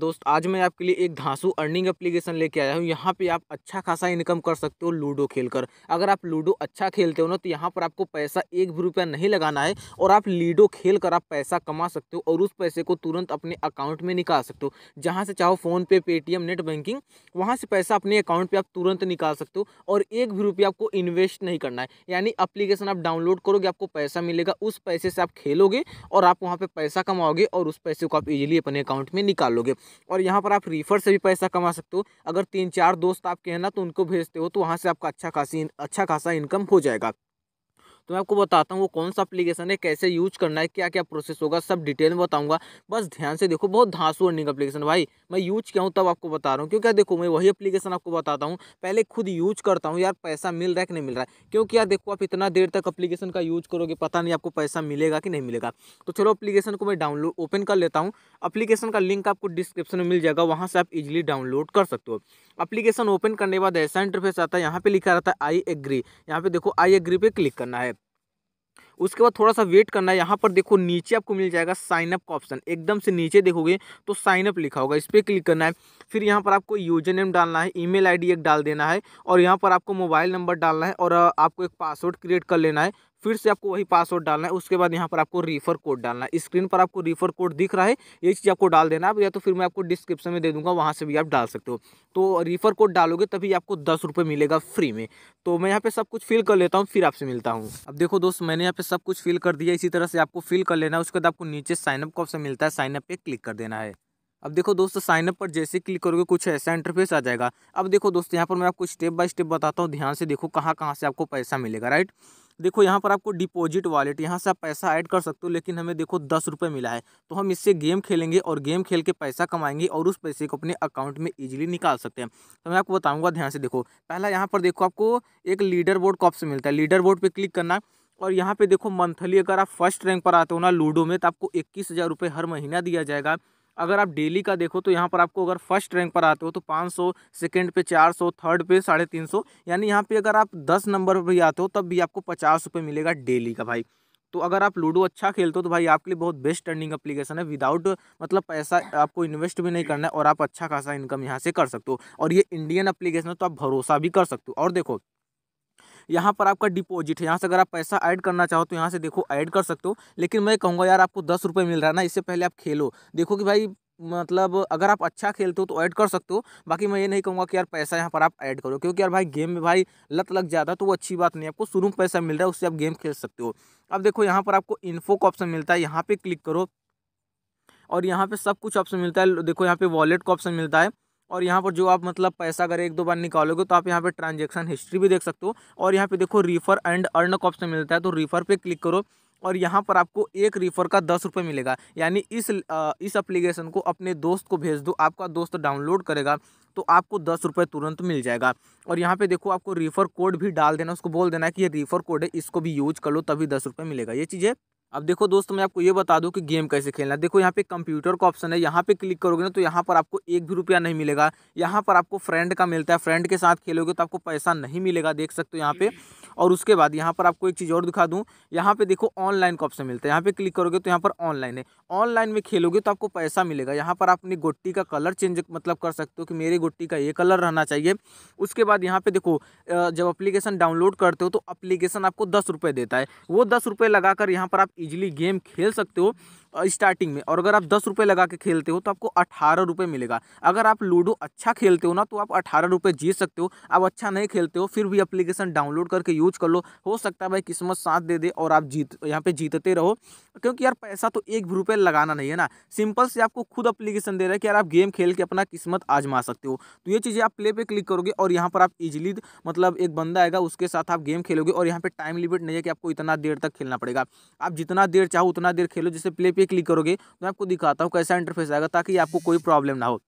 दोस्त आज मैं आपके लिए एक धांसू अर्निंग एप्लीकेशन लेके आया हूँ यहाँ पे आप अच्छा खासा इनकम कर सकते हो लूडो खेलकर अगर आप लूडो अच्छा खेलते हो ना तो यहाँ पर आपको पैसा एक भी रुपया नहीं लगाना है और आप लूडो खेल कर आप पैसा कमा सकते हो और उस पैसे को तुरंत अपने अकाउंट में निकाल सकते हो जहाँ से चाहो फ़ोनपे पेटीएम नेट बैंकिंग वहाँ से पैसा अपने अकाउंट पर आप तुरंत निकाल सकते हो और एक भी रुपया आपको इन्वेस्ट नहीं करना है यानी अप्लीकेशन आप डाउनलोड करोगे आपको पैसा मिलेगा उस पैसे से आप खेलोगे और आप वहाँ पर पैसा कमाओगे और उस पैसे को आप इजीली अपने अकाउंट में निकालोगे और यहाँ पर आप रीफर से भी पैसा कमा सकते हो अगर तीन चार दोस्त आपके हैं ना तो उनको भेजते हो तो वहाँ से आपका अच्छा खासी अच्छा खासा इनकम हो जाएगा तो मैं आपको बताता हूँ वो कौन सा अप्लीकेशन है कैसे यूज करना है क्या क्या प्रोसेस होगा सब डिटेल में बताऊँगा बस ध्यान से देखो बहुत धांसू अर्निंग अपलीकेशन भाई मैं यूज किया हूँ तब आपको बता रहा हूँ क्योंकि देखो मैं वही अपलीकेशन आपको बताता हूँ पहले खुद यूज करता हूँ यार पैसा मिल रहा है कि नहीं मिल रहा है क्योंकि यार देखो आप इतना देर तक अप्लीकेशन का यूज करोगे पता नहीं आपको पैसा मिलेगा कि नहीं मिलेगा तो चलो अपलीकेशन को मैं डाउनलोड ओपन कर लेता हूँ अप्लीकेशन का लिंक आपको डिस्क्रिप्शन में मिल जाएगा वहाँ से आप इजिली डाउनलोड कर सकते हो अप्लीकेशन ओपन करने के बाद ऐसा इंटरफेस आता है यहाँ पे लिखा रहता है आई एग्री यहाँ पे देखो आई एग्री पे क्लिक करना है उसके बाद थोड़ा सा वेट करना है यहाँ पर देखो नीचे आपको मिल जाएगा साइनअप का ऑप्शन एकदम से नीचे देखोगे तो साइनअप लिखा होगा इस पर क्लिक करना है फिर यहाँ पर आपको यूजर नेम डालना है ईमेल आईडी एक डाल देना है और यहाँ पर आपको मोबाइल नंबर डालना है और आपको एक पासवर्ड क्रिएट कर लेना है फिर से आपको वही पासवर्ड डालना है उसके बाद यहाँ पर आपको रीफर कोड डालना है स्क्रीन पर आपको रीफर कोड दिख रहा है ये चीज़ आपको डाल देना है या तो फिर मैं आपको डिस्क्रिप्शन में दे दूँगा वहाँ से भी आप डाल सकते हो तो रीफर कोड डालोगे तभी आपको दस रुपये मिलेगा फ्री में तो मैं यहाँ पे सब कुछ फिल कर लेता हूँ फिर आपसे मिलता हूँ अब देखो दोस्त मैंने यहाँ पे सब कुछ फिल कर दिया इसी तरह से आपको फिल कर लेना है उसके बाद आपको नीचे साइनअप का ऑप्शन मिलता है साइनअप पे क्लिक कर देना है अब देखो दोस्तों साइनअप पर जैसे क्लिक करोगे कुछ ऐसा इंटरफेस आ जाएगा अब देखो दोस्तों यहाँ पर मैं आपको स्टेप बाय स्टेप बताता हूँ ध्यान से देखो कहाँ कहाँ से आपको पैसा मिलेगा राइट देखो यहाँ पर आपको डिपॉजिट वॉलेट यहाँ से आप पैसा ऐड कर सकते हो लेकिन हमें देखो दस रुपये मिला है तो हम इससे गेम खेलेंगे और गेम खेल के पैसा कमाएंगे और उस पैसे को अपने अकाउंट में इजीली निकाल सकते हैं तो मैं आपको बताऊँगा ध्यान से देखो पहला यहाँ पर देखो आपको एक लीडर बोर्ड का ऑप्शन मिलता है लीडर बोर्ड पर क्लिक करना और यहाँ पर देखो मंथली अगर आप फर्स्ट रैंक पर आते हो ना लूडो में तो आपको इक्कीस हज़ार रुपये हर महीना दिया जाएगा अगर आप डेली का देखो तो यहाँ पर आपको अगर फर्स्ट रैंक पर आते हो तो पाँच सौ सेकेंड पे चार सौ थर्ड पे साढ़े तीन सौ यानी यहाँ पे अगर आप दस नंबर पर भी आते हो तब भी आपको पचास रुपये मिलेगा डेली का भाई तो अगर आप लूडो अच्छा खेलते हो तो भाई आपके लिए बहुत बेस्ट अर्निंग अप्लीकेशन है विदाउट मतलब पैसा आपको इन्वेस्ट भी नहीं करना है और आप अच्छा खासा इनकम यहाँ से कर सकते हो और ये इंडियन अप्लीकेशन है तो आप भरोसा भी कर सकते हो और देखो यहाँ पर आपका डिपॉजिट है यहाँ से अगर आप पैसा ऐड करना चाहो तो यहाँ से देखो ऐड कर सकते हो लेकिन मैं कहूँगा यार आपको दस रुपये मिल रहा है ना इससे पहले आप खेलो देखो कि भाई मतलब अगर आप अच्छा खेलते हो तो ऐड कर सकते हो बाकी मैं ये नहीं कहूँगा कि यार पैसा यहाँ पर आप ऐड करो क्योंकि यार भाई गेम में भाई लत लग जाता है तो वो अच्छी बात नहीं आपको शुरू में पैसा मिल रहा है उससे आप गेम खेल सकते हो अब देखो यहाँ पर आपको इन्फो का ऑप्शन मिलता है यहाँ पर क्लिक करो और यहाँ पे सब कुछ ऑप्शन मिलता है देखो यहाँ पे वॉलेट का ऑप्शन मिलता है और यहाँ पर जो आप मतलब पैसा अगर एक दो बार निकालोगे तो आप यहाँ पे ट्रांजैक्शन हिस्ट्री भी देख सकते हो और यहाँ पे देखो रीफर एंड अर्न का ऑप्शन मिलता है तो रीफर पे क्लिक करो और यहाँ पर आपको एक रीफर का दस रुपये मिलेगा यानी इस आ, इस एप्लीकेशन को अपने दोस्त को भेज दो आपका दोस्त डाउनलोड करेगा तो आपको दस रुपये तुरंत मिल जाएगा और यहाँ पे देखो आपको रीफर कोड भी डाल देना उसको बोल देना कि ये रीफर कोड है इसको भी यूज कर लो तभी दस रुपये मिलेगा ये चीज़ें अब देखो दोस्तों मैं आपको ये बता दूं कि गेम कैसे खेलना है देखो यहाँ पे कंप्यूटर का ऑप्शन है यहाँ पे क्लिक करोगे ना तो यहाँ पर आपको एक भी रुपया नहीं मिलेगा यहाँ पर आपको फ्रेंड का मिलता है फ्रेंड के साथ खेलोगे तो आपको पैसा नहीं मिलेगा देख सकते हो यहाँ पे और उसके बाद यहाँ पर आपको एक चीज़ और दिखा दूँ यहाँ पे देखो ऑनलाइन का ऑप्शन मिलता है यहाँ पे क्लिक करोगे तो यहाँ पर ऑनलाइन है ऑनलाइन में खेलोगे तो आपको पैसा मिलेगा यहाँ पर आप अपनी गोट्टी का कलर चेंज मतलब कर सकते हो कि मेरी गोट्टी का ये कलर रहना चाहिए उसके बाद यहाँ पर देखो जब अप्लीकेशन डाउनलोड करते हो तो अप्लीकेशन आपको दस देता है वो दस लगा कर यहाँ पर आप इजिली गेम खेल सकते हो स्टार्टिंग में और अगर आप दस रुपये लगा के खेलते हो तो आपको अठारह रुपये मिलेगा अगर आप लूडो अच्छा खेलते हो ना तो आप अठारह रुपये जीत सकते हो आप अच्छा नहीं खेलते हो फिर भी अप्लीकेशन डाउनलोड करके यूज कर लो हो सकता है भाई किस्मत साथ दे दे और आप जीत यहाँ पे जीतते रहो क्योंकि यार पैसा तो एक भी रुपये लगाना नहीं है ना सिंपल से आपको खुद अप्लीकेशन दे रहा है कि यार आप गेम खेल के अपना किस्मत आजमा सकते हो तो ये चीज़ें आप प्ले पर क्लिक करोगे और यहाँ पर आप इजिली मतलब एक बंदा आएगा उसके साथ आप गेम खेलोगे और यहाँ पर टाइम लिमिट नहीं है कि आपको इतना देर तक खेलना पड़ेगा आप जितना देर चाहो उतना देर खेलो जैसे प्ले पे पे क्लिक करोगे मैं आपको दिखाता हूँ कैसा इंटरफेस आएगा ताकि आपको कोई प्रॉब्लम ना हो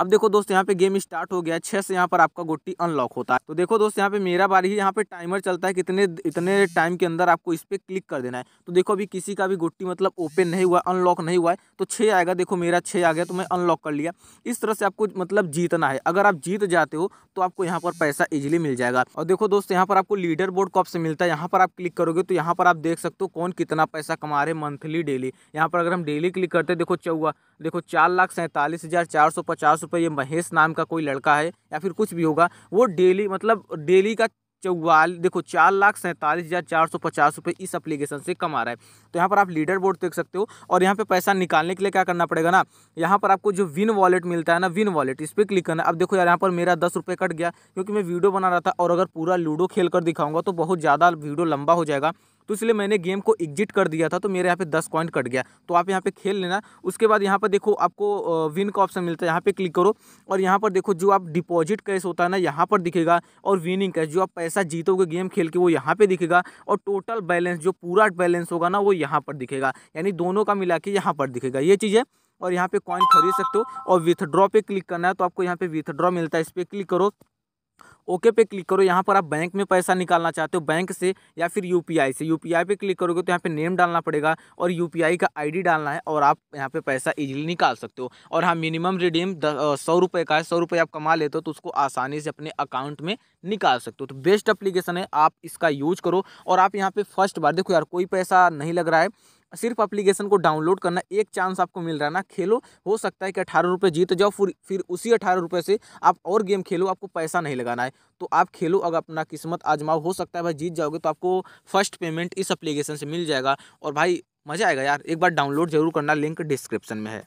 अब देखो दोस्त यहाँ पे गेम स्टार्ट हो गया छः से यहाँ पर आपका गोटी अनलॉक होता है तो देखो दोस्त यहाँ पे मेरा बार ही यहाँ पे टाइमर चलता है कितने इतने टाइम के अंदर आपको इस पर क्लिक कर देना है तो देखो अभी किसी का भी गोटी मतलब ओपन नहीं हुआ अनलॉक नहीं हुआ है तो छः आएगा देखो मेरा छः आ गया तो मैं अनलॉक कर लिया इस तरह से आपको मतलब जीतना है अगर आप जीत जाते हो तो आपको यहाँ पर पैसा इजिली मिल जाएगा और देखो दोस्त यहाँ पर आपको लीडर बोर्ड कॉप से मिलता है यहाँ पर आप क्लिक करोगे तो यहाँ पर आप देख सकते हो कौन कितना पैसा कमा रहे मंथली डेली यहाँ पर अगर हम डेली क्लिक करते देखो चौवा देखो चार लाख सैंतालीस हज़ार चार सौ पचास पचास रुपये ये महेश नाम का कोई लड़का है या फिर कुछ भी होगा वो डेली मतलब डेली का चौवाल देखो चार लाख सैंतालीस हज़ार चार सौ पचास रुपये इस एप्लीकेशन से कमा रहा है तो यहाँ पर आप लीडर बोर्ड देख सकते हो और यहाँ पे पैसा निकालने के लिए क्या करना पड़ेगा ना यहाँ पर आपको जो विन वॉलेट मिलता है ना विन वॉलेट इस पर क्लिक करना अब देखो यार यहाँ पर मेरा दस रुपये कट गया क्योंकि मैं वीडियो बना रहा था और अगर पूरा लूडो खेल कर दिखाऊंगा तो बहुत ज़्यादा वीडियो लंबा हो जाएगा तो इसलिए मैंने गेम को एग्जिट कर दिया था तो मेरे यहाँ पे दस पॉइंट कट गया तो आप यहाँ पे खेल लेना उसके बाद यहाँ पर देखो आपको विन का ऑप्शन मिलता है यहाँ पे क्लिक करो और यहाँ पर देखो जो आप डिपॉजिट कैश होता है ना यहाँ पर दिखेगा और विनिंग कैश जो आप पैसा जीतोगे गेम खेल के वो यहाँ पर दिखेगा और टोटल बैलेंस जो पूरा बैलेंस होगा ना वो यहाँ पर दिखेगा यानी दोनों का मिला के यहाँ पर दिखेगा ये चीज़ है और यहाँ पे कॉइन खरीद सकते हो और विथड्रॉ पे क्लिक करना है तो आपको यहाँ पे विथड्रॉ मिलता है इस पर क्लिक करो ओके पे क्लिक करो यहाँ पर आप बैंक में पैसा निकालना चाहते हो बैंक से या फिर यू से यू पे क्लिक करोगे तो यहाँ पे नेम डालना पड़ेगा और यू का आईडी डालना है और आप यहाँ पे पैसा इजीली निकाल सकते हो और हाँ मिनिमम रिडीम सौ रुपये का है सौ रुपये आप कमा लेते हो तो उसको आसानी से अपने अकाउंट में निकाल सकते हो तो बेस्ट अप्लीकेशन है आप इसका यूज करो और आप यहाँ पर फर्स्ट बार देखो यार कोई पैसा नहीं लग रहा है सिर्फ एप्लीकेशन को डाउनलोड करना एक चांस आपको मिल रहा है ना खेलो हो सकता है कि अठारह रुपये जीत जाओ फिर फिर उसी अठारह रुपये से आप और गेम खेलो आपको पैसा नहीं लगाना है तो आप खेलो अगर अपना किस्मत आजमाओ हो सकता है भाई जीत जाओगे तो आपको फर्स्ट पेमेंट इस अप्लीकेशन से मिल जाएगा और भाई मज़ा आएगा यार एक बार डाउनलोड जरूर करना लिंक डिस्क्रिप्शन में है